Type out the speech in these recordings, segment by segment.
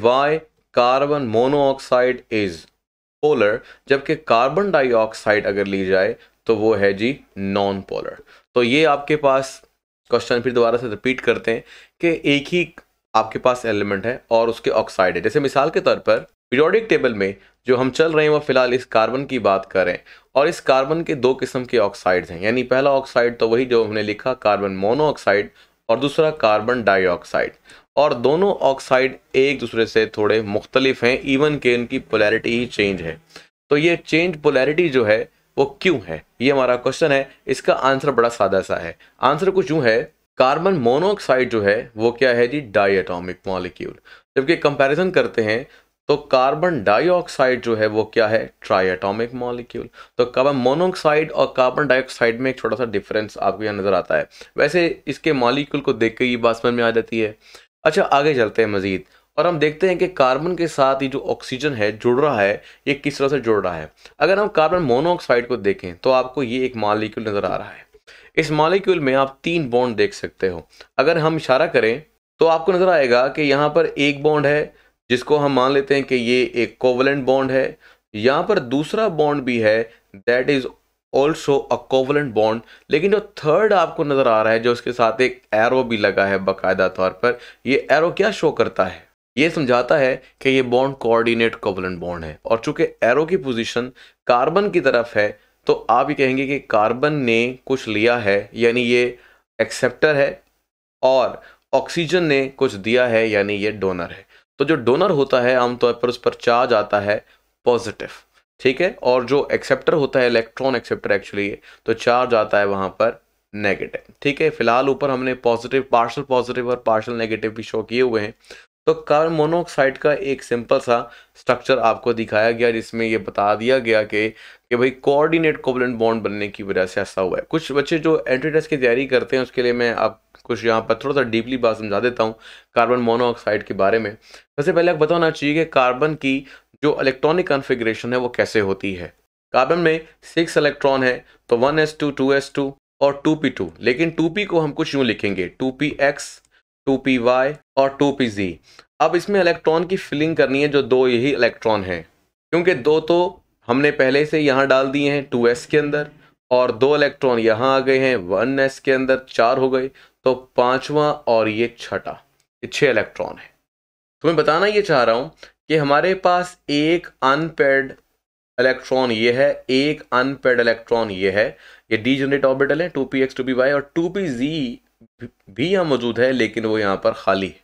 Y carbon monoxide is polar जबकि carbon dioxide अगर ली जाए तो वो है जी नॉन पोलर तो ये आपके पास क्वेश्चन फिर दोबारा से रिपीट करते हैं कि एक ही आपके पास एलिमेंट है और उसके ऑक्साइड है जैसे मिसाल के तौर पर पीरियोडिक टेबल में जो हम चल रहे हैं वो फिलहाल इस कार्बन की बात करें और इस कार्बन के दो किस्म के ऑक्साइड्स हैं यानी पहला ऑक्साइड तो वही जो हमने लिखा कार्बन मोनोऑक्साइड और दूसरा कार्बन डाइऑक्साइड और दोनों ऑक्साइड एक दूसरे से थोड़े मुख्तलिफ हैं इवन के इनकी पोलैरिटी ही चेंज है तो ये चेंज पोलैरिटी जो है वो क्यों है ये हमारा क्वेश्चन है इसका आंसर बड़ा सादा सा है आंसर कुछ यूँ है कार्बन मोनोऑक्साइड जो है वो क्या है जी डाईटोमिक मॉलिक्यूल जबकि कंपेरिजन करते हैं तो कार्बन डाइऑक्साइड जो है वो क्या है ट्राइएटॉमिक मॉलिक्यूल तो कार्बन मोनोऑक्साइड और कार्बन डाइऑक्साइड में एक छोटा सा डिफरेंस आपको यहाँ नज़र आता है वैसे इसके मॉलिक्यूल को देख के ये बात समझ में आ जाती है अच्छा आगे चलते हैं मज़ीद और हम देखते हैं कि कार्बन के साथ ये जो ऑक्सीजन है जुड़ रहा है ये किस तरह से जुड़ रहा है अगर हम कार्बन मोनोऑक्साइड को देखें तो आपको ये एक मालिक्यूल नज़र आ रहा है इस मालिक्यूल में आप तीन बॉन्ड देख सकते हो अगर हम इशारा करें तो आपको नज़र आएगा कि यहाँ पर एक बॉन्ड है जिसको हम मान लेते हैं कि ये एक कोवलेंट बॉन्ड है यहाँ पर दूसरा बॉन्ड भी है that is also a covalent bond लेकिन जो थर्ड आपको नज़र आ रहा है जो उसके साथ एक एरो भी लगा है बाकायदा तौर पर ये एरो क्या शो करता है ये समझाता है कि ये बॉन्ड कोऑर्डिनेट कोवलेंट बॉन्ड है और चूंकि एरो की पोजीशन कार्बन की तरफ है तो आप ये कहेंगे कि कार्बन ने कुछ लिया है यानी ये एक्सेप्टर है और ऑक्सीजन ने कुछ दिया है यानी ये डोनर है तो जो डोनर होता है आमतौर पर उस पर चार्ज आता है पॉजिटिव ठीक है और जो एक्सेप्टर होता है इलेक्ट्रॉन एक्सेप्टर एक्चुअली तो चार्ज आता है वहाँ पर नेगेटिव ठीक है फिलहाल ऊपर हमने पॉजिटिव पार्शल पॉजिटिव और पार्शल नेगेटिव भी शो किए हुए हैं तो कार्बन मोनोऑक्साइड का एक सिंपल सा स्ट्रक्चर आपको दिखाया गया जिसमें ये बता दिया गया कि कि भाई कोऑर्डिनेट कोवलेंट बॉन्ड बनने की वजह से ऐसा हुआ है कुछ बच्चे जो एंट्री टेस्ट की तैयारी करते हैं उसके लिए मैं आप कुछ यहाँ पर थोड़ा सा डीपली बात समझा देता हूँ कार्बन मोनोऑक्साइड के बारे में सबसे पहले आप बताना चाहिए कि कार्बन की जो इलेक्ट्रॉनिक कॉन्फ़िगरेशन है वो कैसे होती है कार्बन में सिक्स इलेक्ट्रॉन है तो one S two two S two और टू पी टू लेकिन टू पी को हम कुछ यूँ लिखेंगे two P X two P Y और टू पी जी अब इसमें इलेक्ट्रॉन की फिलिंग करनी है जो दो यही इलेक्ट्रॉन हैं क्योंकि दो तो हमने पहले से यहाँ डाल दिए हैं टू एस के अंदर और दो इलेक्ट्रॉन यहाँ आ गए हैं वन एस के अंदर चार हो गए तो पाँचवा और ये छठा ये छः इलेक्ट्रॉन है तो मैं बताना ये चाह रहा हूँ कि हमारे पास एक अनपेड इलेक्ट्रॉन ये है एक अनपेड इलेक्ट्रॉन ये है ये डी जनरेट ऑर्बिटल है two P X two P Y और टू पी जी भी यहाँ मौजूद है लेकिन वो यहाँ पर खाली है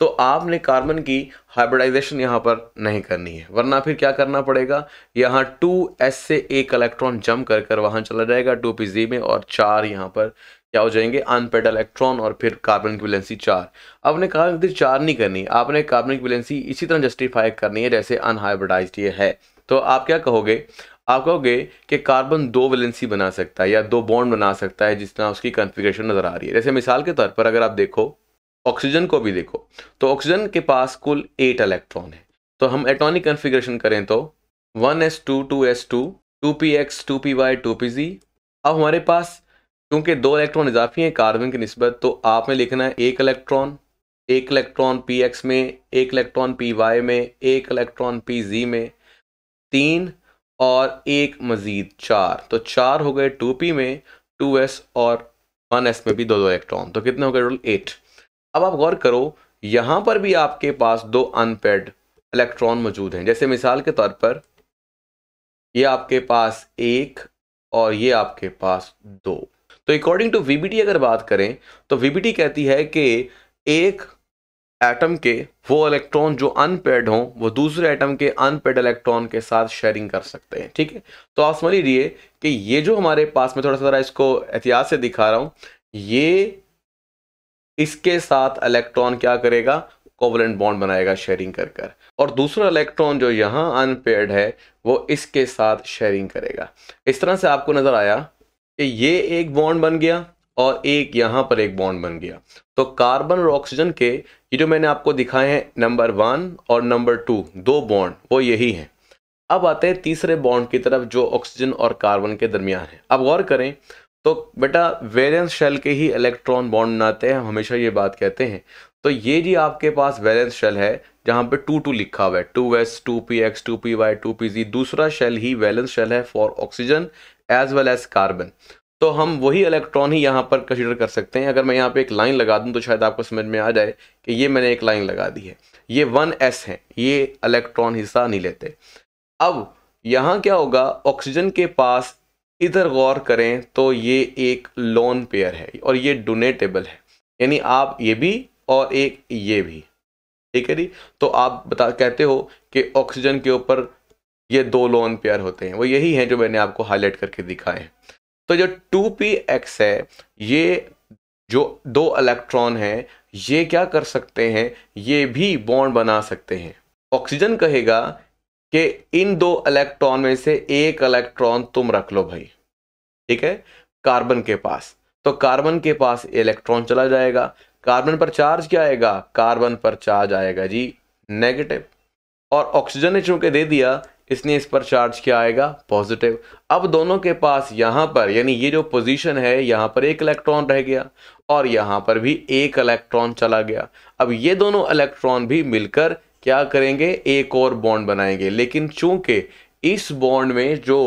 तो आपने कार्बन की हाइब्रिडाइजेशन यहाँ पर नहीं करनी है वरना फिर क्या करना पड़ेगा यहाँ टू एस से एक इलेक्ट्रॉन जम कर कर वहाँ चला जाएगा टू पी जी में और चार यहाँ पर क्या हो जाएंगे अनपेड इलेक्ट्रॉन और फिर कार्बन की वैलेंसी चार आपने कार्बन की चार नहीं करनी आपने कार्बन की वैलेंसी इसी तरह जस्टिफाई करनी है जैसे अनहाइब्रिडाइज ये है तो आप क्या कहोगे आप कहोगे कि कार्बन दो वैलेंसी बना सकता है या दो बॉन्ड बना सकता है जिस तरह उसकी कॉन्फ़िगरेशन नज़र आ रही है जैसे मिसाल के तौर पर अगर आप देखो ऑक्सीजन को भी देखो तो ऑक्सीजन के पास कुल एट इलेक्ट्रॉन है तो हम एटॉनिक कन्फिग्रेशन करें तो one S two two S two two P X two P Y two P Z अब हमारे पास क्योंकि दो इलेक्ट्रॉन इजाफी हैं कार्बन की नस्बत तो आपने लिखना है एक इलेक्ट्रॉन एक इलेक्ट्रॉन पी एक्स में एक इलेक्ट्रॉन पी वाई में एक इलेक्ट्रॉन पी जी में तीन और एक मज़ीद चार तो चार हो गए टू पी में टू एस और वन एस में भी दो दो इलेक्ट्रॉन तो कितने हो गए टोटल एट अब आप गौर करो यहां पर भी आपके पास दो अनपेड इलेक्ट्रॉन मौजूद हैं जैसे मिसाल के तौर पर ये आपके पास एक और ये आपके पास दो तो अकॉर्डिंग टू वीबीटी अगर बात करें तो वीबीटी कहती है कि एक एटम के वो इलेक्ट्रॉन जो अनपेड हों वो दूसरे एटम के अनपेड इलेक्ट्रॉन के साथ शेयरिंग कर सकते हैं ठीक है तो आप समझ लीजिए कि ये जो हमारे पास में थोड़ा सा इसको एहतियात से दिखा रहा हूं ये इसके साथ इलेक्ट्रॉन क्या करेगा कोवलेंट बॉन्ड बनाएगा शेयरिंग कर कर और दूसरा इलेक्ट्रॉन जो यहाँ अनपेड है वो इसके साथ शेयरिंग करेगा इस तरह से आपको नज़र आया कि ये एक बॉन्ड बन गया और एक यहाँ पर एक बॉन्ड बन गया तो कार्बन और ऑक्सीजन के ये जो मैंने आपको दिखाए हैं नंबर वन और नंबर टू दो बॉन्ड वो यही हैं अब आते हैं तीसरे बॉन्ड की तरफ जो ऑक्सीजन और कार्बन के दरमियान है अब गौर करें तो बेटा वेलेंस शेल के ही इलेक्ट्रॉन बॉन्ड बनाते हैं हम हमेशा ये बात कहते हैं तो ये जी आपके पास वैलेंस शेल है जहाँ पे टू टू लिखा हुआ है two S two P X two P Y two P Z दूसरा शेल ही वैलेंस शेल है for oxygen as well as carbon तो हम वही इलेक्ट्रॉन ही यहाँ पर कंसिडर कर सकते हैं अगर मैं यहाँ पे एक लाइन लगा दूँ तो शायद आपको समझ में आ जाए कि ये मैंने एक लाइन लगा दी है ये वन एस है ये इलेक्ट्रॉन हिस्सा नहीं लेते अब यहाँ क्या होगा ऑक्सीजन के पास इधर गौर करें तो ये एक लोन पेयर है और ये डोनेटेबल है यानी आप ये भी और एक ये भी ठीक है जी तो आप बता कहते हो कि ऑक्सीजन के ऊपर ये दो लोन पेयर होते हैं वो यही हैं जो मैंने आपको हाईलाइट करके दिखाए हैं तो जो टू पी एक्स है ये जो दो इलेक्ट्रॉन हैं ये क्या कर सकते हैं ये भी बॉन्ड बना सकते हैं ऑक्सीजन कहेगा कि इन दो इलेक्ट्रॉन में से एक इलेक्ट्रॉन तुम रख लो भाई ठीक है कार्बन के पास तो कार्बन के पास इलेक्ट्रॉन चला जाएगा कार्बन पर चार्ज क्या आएगा कार्बन पर चार्ज आएगा जी नेगेटिव और ऑक्सीजन ने चूंकि दे दिया इसने इस पर चार्ज क्या आएगा पॉजिटिव अब दोनों के पास यहां पर यानी ये जो पोजीशन है यहां पर एक इलेक्ट्रॉन रह गया और यहां पर भी एक इलेक्ट्रॉन चला गया अब ये दोनों इलेक्ट्रॉन भी मिलकर क्या करेंगे एक और बॉन्ड बनाएंगे लेकिन चूंकि इस बॉन्ड में जो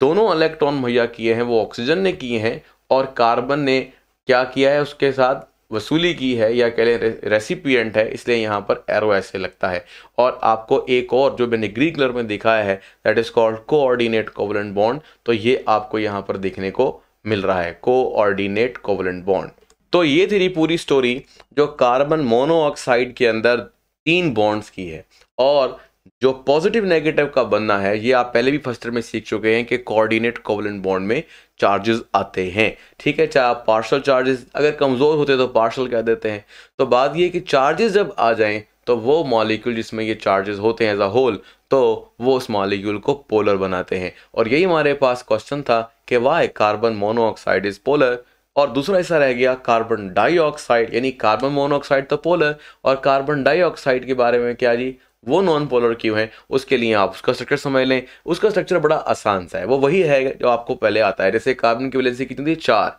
दोनों इलेक्ट्रॉन मुहैया किए हैं वो ऑक्सीजन ने किए हैं और कार्बन ने क्या किया है उसके साथ वसूली की है या कह लें रेसिपियंट है इसलिए यहाँ पर एरो ऐसे लगता है और आपको एक और जो मैंने ग्रीन कलर में दिखाया है that is called coordinate covalent bond तो ये आपको यहाँ पर देखने को मिल रहा है कोऑर्डिनेट कोवलेंट बॉन्ड तो ये थी पूरी स्टोरी जो कार्बन मोनोऑक्साइड के अंदर तीन बॉन्ड्स की है और जो पॉजिटिव नेगेटिव का बनना है ये आप पहले भी फर्स्ट ईयर में सीख चुके हैं कि कोऑर्डिनेट कोवलेंट बॉन्ड में चार्जेस आते हैं ठीक है चाहे आप पार्शल चार्जेस अगर कमज़ोर होते तो पार्शल कह देते हैं तो बात ये कि चार्जेस जब आ जाएं तो वो मॉलिक्यूल जिसमें ये चार्जेस होते हैं एज अ होल तो वो उस मॉलिक्यूल को पोलर बनाते हैं और यही हमारे पास क्वेश्चन था कि why carbon monoxide is polar और दूसरा हिस्सा रह गया कार्बन डाइऑक्साइड यानी कार्बन मोनोऑक्साइड तो पोलर और कार्बन डाइऑक्साइड के बारे में क्या जी वो नॉन पोलर क्यों है उसके लिए आप उसका स्ट्रक्चर समझ लें उसका स्ट्रक्चर बड़ा आसान सा है वो वही है जो आपको पहले आता है जैसे कार्बन की वैलेंसी कितनी थी चार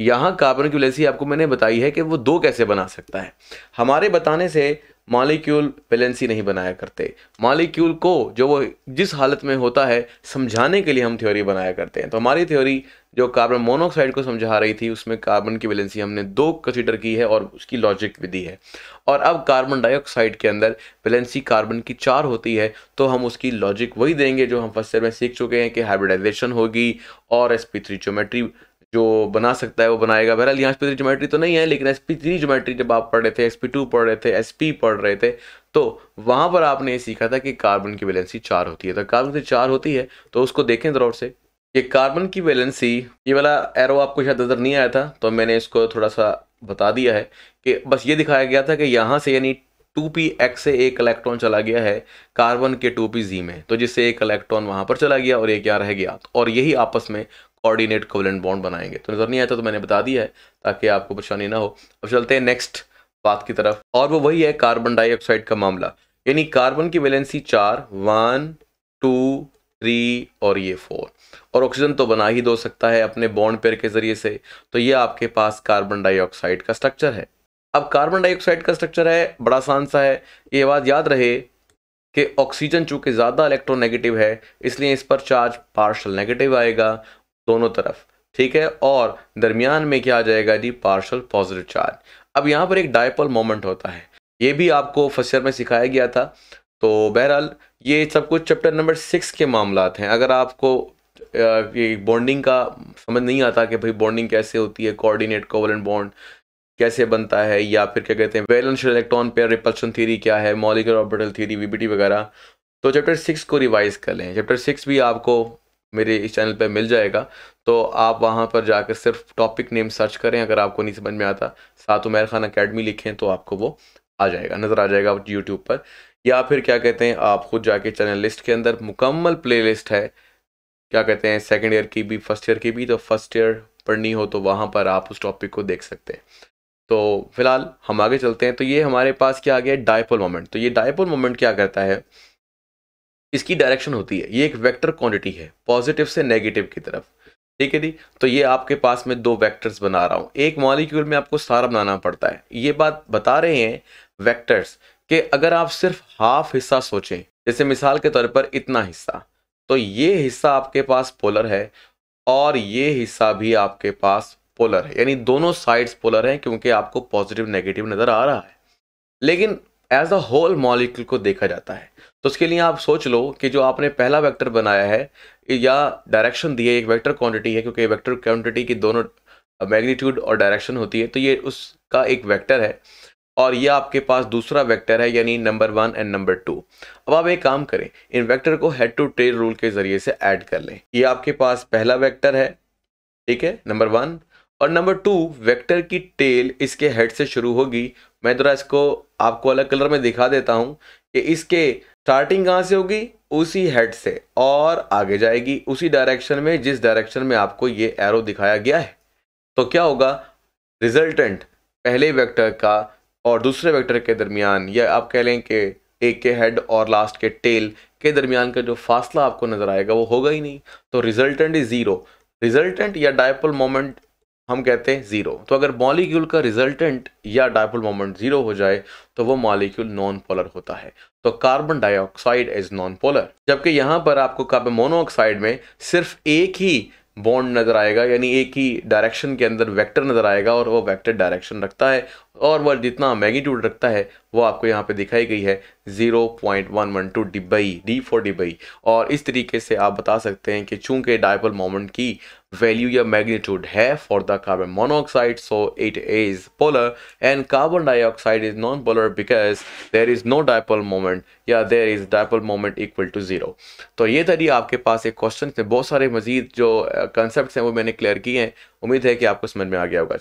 यहाँ कार्बन की वैलेंसी आपको मैंने बताई है कि वो दो कैसे बना सकता है हमारे बताने से मालिक्यूल बैलेंसी नहीं बनाया करते मालिक्यूल को जो वो जिस हालत में होता है समझाने के लिए हम थ्योरी बनाया करते हैं तो हमारी थ्योरी जो कार्बन मोनोऑक्साइड को समझा रही थी उसमें कार्बन की बैलेंसी हमने दो कंसिडर की है और उसकी लॉजिक भी दी है और अब कार्बन डाइऑक्साइड के अंदर बैलेंसी कार्बन की चार होती है तो हम उसकी लॉजिक वही देंगे जो हम फर्स्ट ईयर में सीख चुके हैं कि हाइब्रिडाइजेशन होगी और थ्री ज्योमेट्री जो बना सकता है वो बनाएगा बहरहाल यहाँ एस पी ज्योमेट्री तो नहीं है लेकिन एस पी थ्री ज्योमेट्री जब आप पढ़ रहे थे एस पी टू पढ़ रहे थे एस पी पढ़ रहे थे तो वहाँ पर आपने ये सीखा था कि कार्बन की वैलेंसी चार होती है तो कार्बन से चार होती है तो उसको देखें ज़रूर से कि कार्बन की वैलेंसी ये वाला एरो आपको शायद नज़र नहीं आया था तो मैंने इसको थोड़ा सा बता दिया है कि बस ये दिखाया गया था कि यहाँ से यानी टू पी एक्स से एक इलेक्ट्रॉन चला गया है कार्बन के टू पी जी में तो जिससे एक इलेक्ट्रॉन वहाँ पर चला गया और एक यहाँ रह गया और यही आपस में कोऑर्डिनेट कोवलेंट बॉन्ड बनाएंगे तो नज़र नहीं आता तो मैंने बता दिया है ताकि आपको परेशानी ना हो अब चलते हैं नेक्स्ट बात की तरफ और वो वही है कार्बन डाइऑक्साइड का मामला यानी कार्बन की वैलेंसी चार वन टू थ्री और ये फोर और ऑक्सीजन तो बना ही दो सकता है अपने बॉन्ड पेयर के ज़रिए से तो ये आपके पास कार्बन डाइऑक्साइड का स्ट्रक्चर है अब कार्बन डाइऑक्साइड का स्ट्रक्चर है बड़ा आसान सा है ये बात याद रहे कि ऑक्सीजन चूंकि ज़्यादा इलेक्ट्रोनेगेटिव है इसलिए इस पर चार्ज पार्शल नेगेटिव आएगा दोनों तरफ ठीक है और दरमियान में क्या आ जाएगा जी पार्शल पॉजिटिव चार्ज अब यहाँ पर एक डायपल मोमेंट होता है ये भी आपको फर्स्ट ईयर में सिखाया गया था तो बहरहाल ये सब कुछ चैप्टर नंबर सिक्स के मामला हैं अगर आपको ये बॉन्डिंग का समझ नहीं आता कि भाई बॉन्डिंग कैसे होती है कोऑर्डिनेट कोवलेंट बॉन्ड कैसे बनता है या फिर क्या कहते हैं valence electron pair repulsion theory क्या है मॉलिकुलर ऑर्बिटल थ्योरी वीबीटी वगैरह तो चैप्टर सिक्स को रिवाइज कर लें चैप्टर सिक्स भी आपको मेरे इस चैनल पे मिल जाएगा तो आप वहाँ पर जाकर सिर्फ टॉपिक नेम सर्च करें अगर आपको नहीं समझ में आता सात उमेर खान अकेडमी लिखें तो आपको वो आ जाएगा नज़र आ जाएगा यूट्यूब पर या फिर क्या कहते हैं आप खुद जाके चैनल लिस्ट के अंदर मुकम्मल प्ले लिस्ट है क्या कहते हैं सेकेंड ईयर की भी फर्स्ट ईयर की भी तो फर्स्ट ईयर पढ़नी हो तो वहाँ पर आप उस टॉपिक को देख सकते हैं तो फिलहाल हम आगे चलते हैं तो ये हमारे पास क्या आ गया डायपोल मोमेंट तो ये डायपोल मोमेंट क्या करता है इसकी डायरेक्शन होती है ये एक वेक्टर क्वांटिटी है पॉजिटिव से नेगेटिव की तरफ ठीक है जी तो ये आपके पास में दो वेक्टर्स बना रहा हूँ एक मॉलिक्यूल में आपको सारा बनाना पड़ता है ये बात बता रहे हैं वेक्टर्स कि अगर आप सिर्फ हाफ हिस्सा सोचें जैसे मिसाल के तौर पर इतना हिस्सा तो ये हिस्सा आपके पास पोलर है और ये हिस्सा भी आपके पास पोलर है यानी दोनों साइड्स पोलर हैं क्योंकि आपको पॉजिटिव नेगेटिव नज़र आ रहा है लेकिन एज अ होल मॉलिक्यूल को देखा जाता है तो उसके लिए आप सोच लो कि जो आपने पहला वेक्टर बनाया है या डायरेक्शन दी है एक वेक्टर क्वांटिटी है क्योंकि वेक्टर क्वांटिटी की दोनों मैग्नीट्यूड और डायरेक्शन होती है तो ये उसका एक वेक्टर है और ये आपके पास दूसरा वेक्टर है यानी number one and number two अब आप एक काम करें इन वेक्टर को हेड टू टेल रूल के ज़रिए से ऐड कर लें ये आपके पास पहला वेक्टर है ठीक है नंबर वन और नंबर टू वेक्टर की टेल इसके हेड से शुरू होगी मैं ज़रा इसको आपको अलग कलर में दिखा देता हूँ कि इसके स्टार्टिंग कहाँ से होगी उसी हेड से और आगे जाएगी उसी डायरेक्शन में जिस डायरेक्शन में आपको ये एरो दिखाया गया है तो क्या होगा रिजल्टेंट पहले वेक्टर का और दूसरे वेक्टर के दरमियान या आप कह लें कि एक के हेड और लास्ट के टेल के दरमियान का जो फासला आपको नज़र आएगा वो होगा ही नहीं तो रिजल्टेंट इज़ ज़ीरो रिजल्टेंट या डायपल मोमेंट हम कहते हैं ज़ीरो तो अगर मॉलिक्यूल का रिजल्टेंट या डायपोल मोमेंट ज़ीरो हो जाए तो वो मॉलिक्यूल नॉन पोलर होता है तो carbon dioxide is non polar जबकि यहाँ पर आपको कार्बन मोनोऑक्साइड में सिर्फ एक ही बॉन्ड नज़र आएगा यानी एक ही डायरेक्शन के अंदर वेक्टर नज़र आएगा और वो वेक्टर डायरेक्शन रखता है और वह जितना मैग्नीट्यूड रखता है वो आपको यहाँ पे दिखाई गई है 0.112 डिबई डी फोर डिबई और इस तरीके से आप बता सकते हैं कि चूंकि डायपल मोमेंट की वैल्यू या मैग्नीट्यूड है for the carbon monoxide so it is polar and carbon dioxide is non polar because there is no dipole moment या there is dipole moment equal to zero तो ये तरी आपके पास एक question थे बहुत सारे मजीद जो कंसेप्ट हैं वो मैंने क्लियर किए हैं उम्मीद है कि आपको समझ में आ गया होगा